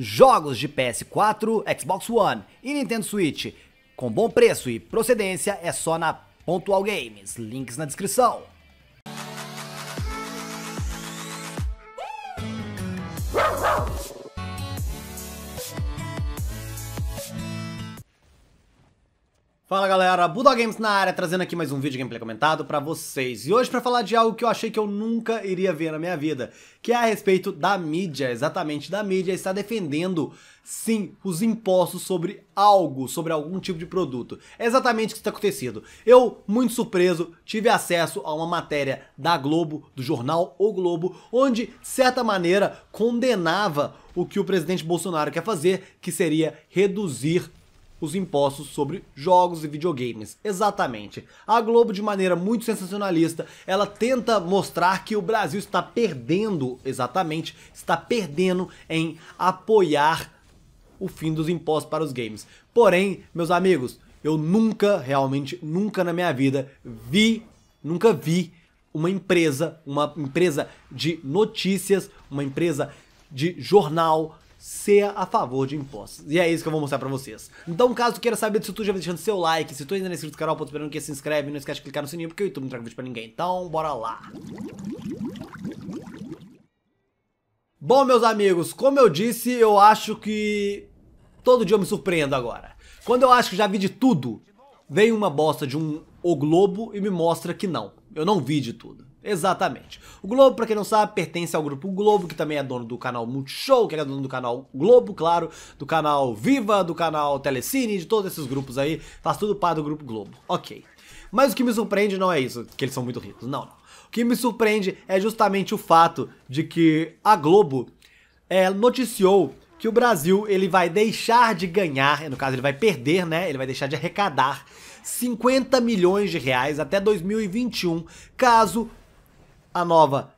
Jogos de PS4, Xbox One e Nintendo Switch com bom preço e procedência é só na Pontual Games. Links na descrição. Fala galera, Buda Games na área, trazendo aqui mais um vídeo gameplay comentado pra vocês. E hoje pra falar de algo que eu achei que eu nunca iria ver na minha vida, que é a respeito da mídia, exatamente, da mídia está defendendo, sim, os impostos sobre algo, sobre algum tipo de produto. É exatamente o que está acontecendo. Eu, muito surpreso, tive acesso a uma matéria da Globo, do jornal O Globo, onde, de certa maneira, condenava o que o presidente Bolsonaro quer fazer, que seria reduzir os impostos sobre jogos e videogames. Exatamente. A Globo, de maneira muito sensacionalista, ela tenta mostrar que o Brasil está perdendo, exatamente, está perdendo em apoiar o fim dos impostos para os games. Porém, meus amigos, eu nunca, realmente, nunca na minha vida vi, nunca vi uma empresa, uma empresa de notícias, uma empresa de jornal, ser a favor de impostos. E é isso que eu vou mostrar pra vocês. Então, caso tu queira saber disso tu já vai deixando seu like. Se tu ainda não é inscrito no canal, pode esperando que se inscreve. Não esquece de clicar no sininho, porque o YouTube não traga vídeo pra ninguém. Então, bora lá. Bom, meus amigos, como eu disse, eu acho que todo dia eu me surpreendo agora. Quando eu acho que já vi de tudo, vem uma bosta de um O Globo e me mostra que não. Eu não vi de tudo. Exatamente. O Globo, para quem não sabe, pertence ao grupo Globo, que também é dono do canal Multishow, que é dono do canal Globo, claro, do canal Viva, do canal Telecine, de todos esses grupos aí, faz tudo parte do grupo Globo. OK. Mas o que me surpreende não é isso, que eles são muito ricos. Não, não. O que me surpreende é justamente o fato de que a Globo é, noticiou que o Brasil ele vai deixar de ganhar, no caso ele vai perder, né? Ele vai deixar de arrecadar 50 milhões de reais até 2021, caso a nova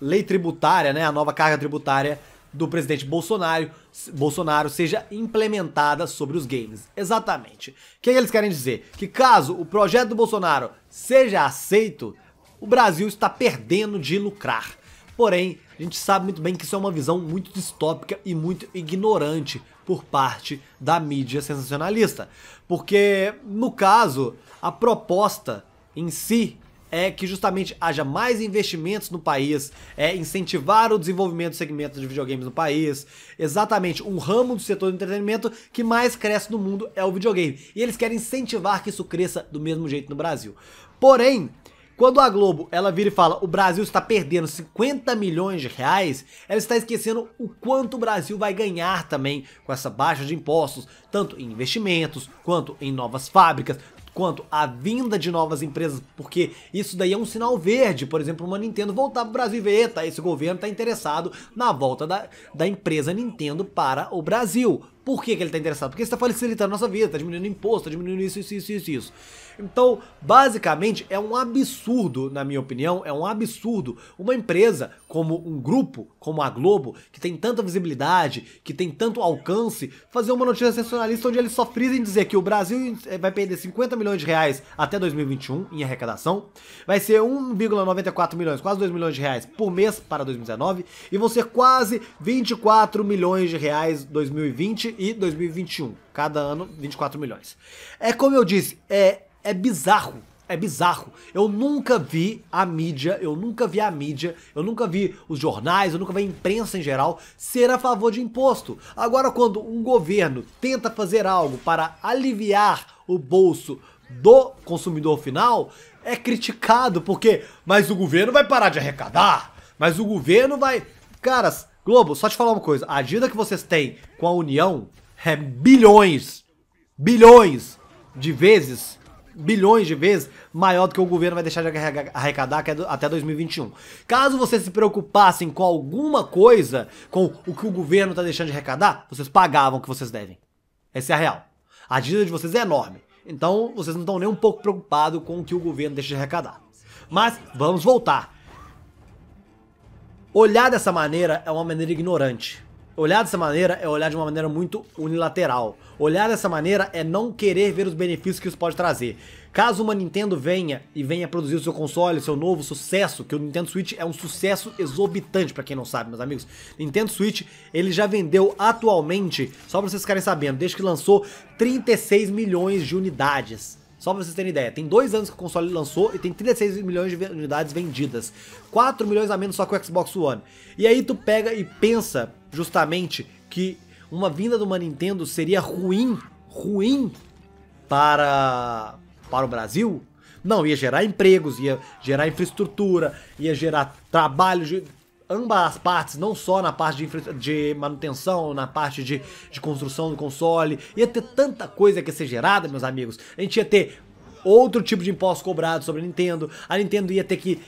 lei tributária, né, a nova carga tributária do presidente Bolsonaro, Bolsonaro seja implementada sobre os games. Exatamente. O é que eles querem dizer? Que caso o projeto do Bolsonaro seja aceito, o Brasil está perdendo de lucrar. Porém, a gente sabe muito bem que isso é uma visão muito distópica e muito ignorante por parte da mídia sensacionalista. Porque, no caso, a proposta em si é que justamente haja mais investimentos no país, é incentivar o desenvolvimento do segmento de videogames no país. Exatamente, um ramo do setor do entretenimento que mais cresce no mundo é o videogame. E eles querem incentivar que isso cresça do mesmo jeito no Brasil. Porém, quando a Globo ela vira e fala o Brasil está perdendo 50 milhões de reais, ela está esquecendo o quanto o Brasil vai ganhar também com essa baixa de impostos, tanto em investimentos quanto em novas fábricas, quanto à vinda de novas empresas, porque isso daí é um sinal verde, por exemplo, uma Nintendo voltar para o Brasil e ver, tá, esse governo está interessado na volta da, da empresa Nintendo para o Brasil. Por que, que ele está interessado? Porque está facilitando a nossa vida, está diminuindo imposto, está diminuindo isso, isso, isso, isso, isso. Então, basicamente, é um absurdo, na minha opinião, é um absurdo uma empresa como um grupo, como a Globo, que tem tanta visibilidade, que tem tanto alcance, fazer uma notícia sensacionalista onde eles só em dizer que o Brasil eh, vai perder 50 milhões de reais até 2021 em arrecadação, vai ser 1,94 milhões, quase 2 milhões de reais por mês para 2019 e vão ser quase 24 milhões de reais 2020 e 2021. Cada ano, 24 milhões. É como eu disse, é, é bizarro é bizarro. Eu nunca vi a mídia, eu nunca vi a mídia, eu nunca vi os jornais, eu nunca vi a imprensa em geral ser a favor de imposto. Agora, quando um governo tenta fazer algo para aliviar o bolso do consumidor final, é criticado porque, mas o governo vai parar de arrecadar, mas o governo vai. Caras, Globo, só te falar uma coisa. A dívida que vocês têm com a União é bilhões, bilhões de vezes, bilhões de vezes maior do que o governo vai deixar de arrecadar até 2021. Caso vocês se preocupassem com alguma coisa, com o que o governo está deixando de arrecadar, vocês pagavam o que vocês devem. Essa é a real. A dívida de vocês é enorme. Então, vocês não estão nem um pouco preocupados com o que o governo deixa de arrecadar. Mas vamos voltar. Olhar dessa maneira é uma maneira ignorante. Olhar dessa maneira é olhar de uma maneira muito unilateral. Olhar dessa maneira é não querer ver os benefícios que isso pode trazer. Caso uma Nintendo venha e venha produzir o seu console, seu novo sucesso, que o Nintendo Switch é um sucesso exorbitante para quem não sabe, meus amigos. Nintendo Switch, ele já vendeu atualmente, só pra vocês ficarem sabendo, desde que lançou 36 milhões de unidades. Só pra vocês terem ideia, tem dois anos que o console lançou e tem 36 milhões de unidades vendidas. 4 milhões a menos só que o Xbox One. E aí tu pega e pensa justamente que uma vinda de uma Nintendo seria ruim, ruim para, para o Brasil? Não, ia gerar empregos, ia gerar infraestrutura, ia gerar trabalho, ambas as partes, não só na parte de, de manutenção, na parte de, de construção do console. Ia ter tanta coisa que ia ser gerada, meus amigos. A gente ia ter outro tipo de imposto cobrado sobre a Nintendo. A Nintendo ia ter que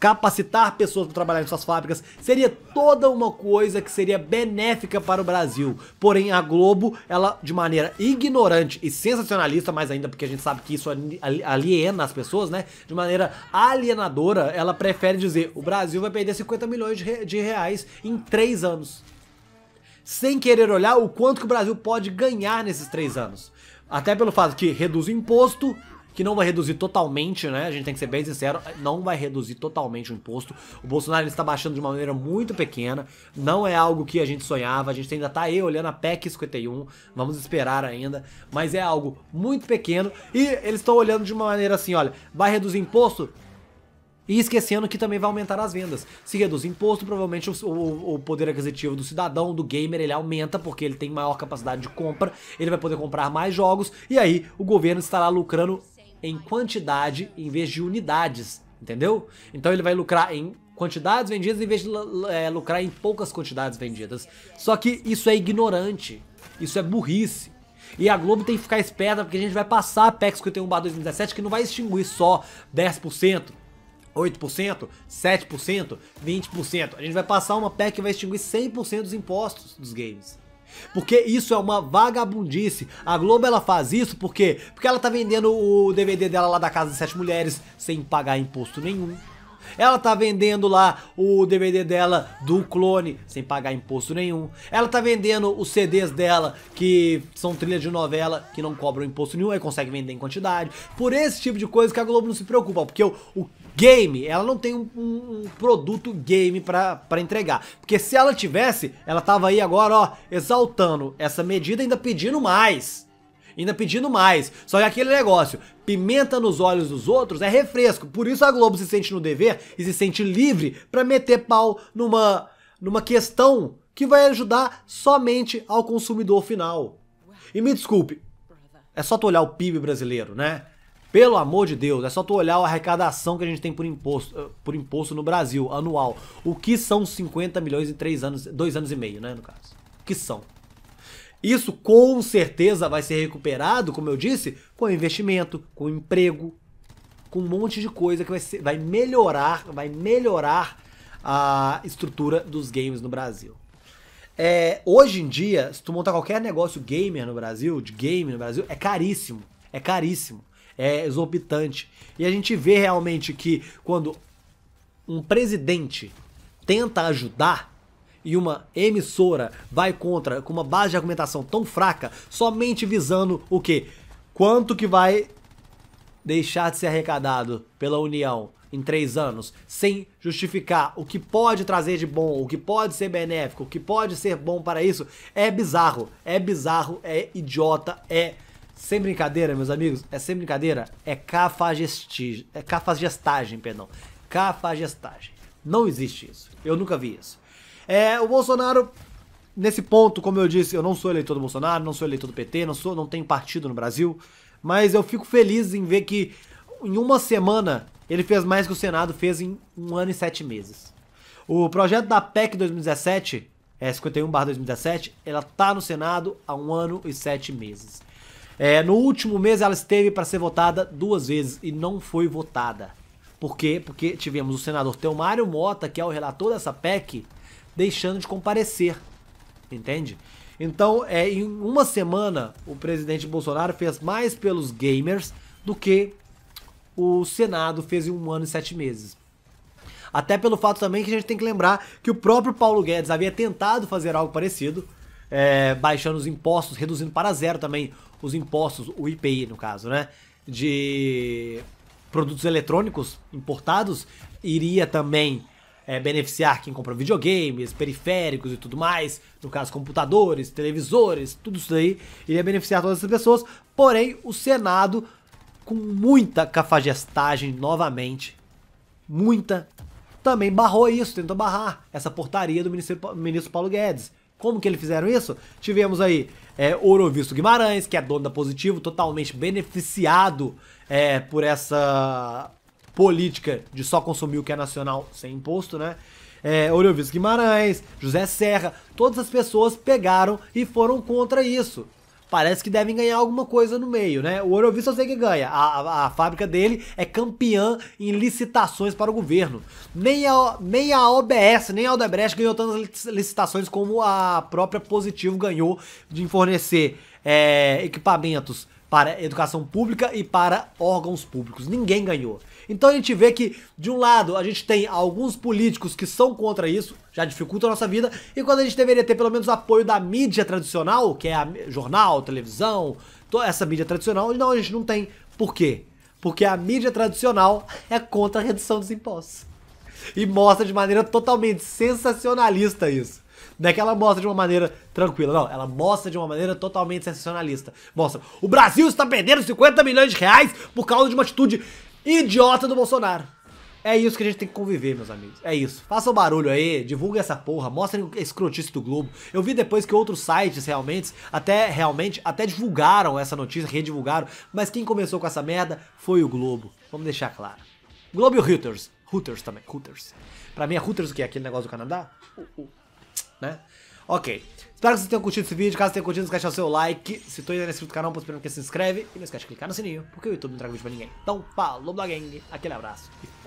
capacitar pessoas para trabalhar em suas fábricas, seria toda uma coisa que seria benéfica para o Brasil. Porém, a Globo, ela de maneira ignorante e sensacionalista, mais ainda porque a gente sabe que isso aliena as pessoas, né? De maneira alienadora, ela prefere dizer: o Brasil vai perder 50 milhões de reais em 3 anos. Sem querer olhar o quanto que o Brasil pode ganhar nesses 3 anos. Até pelo fato que reduz o imposto, que não vai reduzir totalmente, né? A gente tem que ser bem sincero, não vai reduzir totalmente o imposto. O Bolsonaro está baixando de uma maneira muito pequena, não é algo que a gente sonhava, a gente ainda está aí olhando a PEC 51, vamos esperar ainda, mas é algo muito pequeno e eles estão olhando de uma maneira assim, olha, vai reduzir imposto? E esquecendo que também vai aumentar as vendas. Se reduz imposto, provavelmente o, o, o, poder aquisitivo do cidadão, do gamer, ele aumenta porque ele tem maior capacidade de compra, ele vai poder comprar mais jogos e aí o governo estará lucrando em quantidade em vez de unidades, entendeu? Então ele vai lucrar em quantidades vendidas em vez de é, lucrar em poucas quantidades vendidas. Só que isso é ignorante, isso é burrice. E a Globo tem que ficar esperta porque a gente vai passar a PEC 51-2017 que não vai extinguir só 10%. 8%, 7%, 20%. A gente vai passar uma PEC que vai extinguir 100% dos impostos dos games. Porque isso é uma vagabundice. A Globo ela faz isso porque porque ela tá vendendo o DVD dela lá da Casa das Sete Mulheres sem pagar imposto nenhum. Ela tá vendendo lá o DVD dela do clone, sem pagar imposto nenhum. Ela tá vendendo os CDs dela, que são trilhas de novela, que não cobram imposto nenhum, aí consegue vender em quantidade. Por esse tipo de coisa que a Globo não se preocupa, porque o, o game, ela não tem um, um, um produto game para entregar. Porque se ela tivesse, ela tava aí agora, ó, exaltando essa medida, ainda pedindo mais ainda pedindo mais. Só que aquele negócio, pimenta nos olhos dos outros é refresco. Por isso a Globo se sente no dever e se sente livre para meter pau numa, numa questão que vai ajudar somente ao consumidor final. E me desculpe, é só tu olhar o PIB brasileiro, né? Pelo amor de Deus, é só tu olhar a arrecadação que a gente tem por imposto, eh, por imposto no Brasil, anual. O que são 50 milhões em três anos, 2 anos e meio, né, no caso? O que são? Isso com certeza vai ser recuperado, como eu disse, com investimento, com emprego, com um monte de coisa que vai, ser, vai melhorar, vai melhorar a estrutura dos games no Brasil. É, hoje em dia, se tu montar qualquer negócio gamer no Brasil, de game no Brasil, é caríssimo. É caríssimo. É exorbitante. E a gente vê realmente que quando um presidente tenta ajudar, e uma emissora vai contra com uma base de argumentação tão fraca, somente visando o quê? Quanto que vai deixar de ser arrecadado pela União em três anos, sem justificar o que pode trazer de bom, o que pode ser benéfico, o que pode ser bom para isso, é bizarro, é bizarro, é idiota, é sem brincadeira, meus amigos, é sem brincadeira, é cafagestagem, é cafagestagem, perdão, cafagestagem. Não existe isso. Eu nunca vi isso. É, o Bolsonaro, nesse ponto, como eu disse, eu não sou eleitor do Bolsonaro, não sou eleitor do PT, não, sou, não tenho partido no Brasil, mas eu fico feliz em ver que em uma semana ele fez mais que o Senado fez em um ano e sete meses. O projeto da PEC 2017, é 51-2017, ela tá no Senado há um ano e sete meses. É, no último mês ela esteve para ser votada duas vezes e não foi votada. Por quê? Porque tivemos o senador Teomário Mota, que é o relator dessa PEC, deixando de comparecer. Entende? Então, é, em uma semana, o presidente Bolsonaro fez mais pelos gamers do que o Senado fez em um ano e sete meses. Até pelo fato também que a gente tem que lembrar que o próprio Paulo Guedes havia tentado fazer algo parecido, é, baixando os impostos, reduzindo para zero também os impostos, o IPI no caso, né? De produtos eletrônicos importados, iria também é, beneficiar quem compra videogames, periféricos e tudo mais, no caso computadores, televisores, tudo isso daí, iria beneficiar todas essas pessoas, porém o Senado, com muita cafagestagem novamente, muita, também barrou isso, tentou barrar essa portaria do ministro, Paulo Guedes. Como que eles fizeram isso? Tivemos aí é, Orovisto Guimarães, que é dono da Positivo, totalmente beneficiado é, por essa política de só consumir o que é nacional sem imposto, né? É, Guimarães, José Serra, todas as pessoas pegaram e foram contra isso. Parece que devem ganhar alguma coisa no meio, né? O Oreovis eu sei que ganha. A, a, a, fábrica dele é campeã em licitações para o governo. Nem a, nem a OBS, nem a Aldebrecht ganhou tantas licitações como a própria Positivo ganhou de fornecer é, equipamentos para educação pública e para órgãos públicos. Ninguém ganhou. Então a gente vê que, de um lado, a gente tem alguns políticos que são contra isso, já dificulta a nossa vida, e quando a gente deveria ter pelo menos apoio da mídia tradicional, que é a jornal, televisão, toda essa mídia tradicional, não, a gente não tem. Por quê? Porque a mídia tradicional é contra a redução dos impostos. E mostra de maneira totalmente sensacionalista isso. Não é que ela mostra de uma maneira tranquila, não. Ela mostra de uma maneira totalmente sensacionalista. Mostra, o Brasil está perdendo 50 milhões de reais por causa de uma atitude idiota do Bolsonaro. É isso que a gente tem que conviver, meus amigos. É isso. Faça o barulho aí, divulga essa porra, mostrem esse escrotice do Globo. Eu vi depois que outros sites realmente, até realmente, até divulgaram essa notícia, redivulgaram, mas quem começou com essa merda foi o Globo. Vamos deixar claro. Globo e o Reuters. Reuters também, Reuters. Pra mim é Reuters o que? Aquele negócio do Canadá? Uh, uh né? Ok. Espero que vocês tenham curtido esse vídeo. Caso tenham curtido, não esquece o seu like. Se tu ainda não é inscrito no canal, não que se inscreve. E não esquece de clicar no sininho, porque o YouTube não traga vídeo pra ninguém. Então, falou, bloguengue. Aquele abraço e